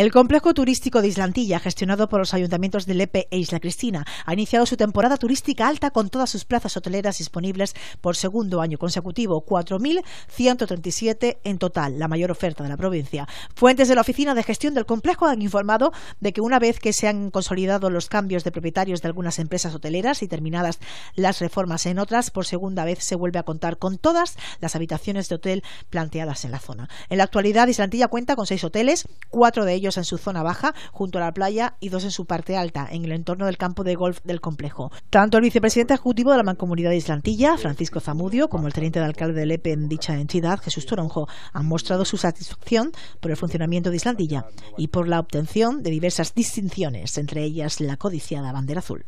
El complejo turístico de Islantilla, gestionado por los ayuntamientos de Lepe e Isla Cristina, ha iniciado su temporada turística alta con todas sus plazas hoteleras disponibles por segundo año consecutivo, 4.137 en total, la mayor oferta de la provincia. Fuentes de la Oficina de Gestión del Complejo han informado de que una vez que se han consolidado los cambios de propietarios de algunas empresas hoteleras y terminadas las reformas en otras, por segunda vez se vuelve a contar con todas las habitaciones de hotel planteadas en la zona. En la actualidad, Islantilla cuenta con seis hoteles, cuatro de ellos en su zona baja, junto a la playa, y dos en su parte alta, en el entorno del campo de golf del complejo. Tanto el vicepresidente ejecutivo de la Mancomunidad de Islantilla, Francisco Zamudio, como el teniente de alcalde del Lepe en dicha entidad, Jesús Toronjo, han mostrado su satisfacción por el funcionamiento de Islandilla y por la obtención de diversas distinciones, entre ellas la codiciada bandera azul.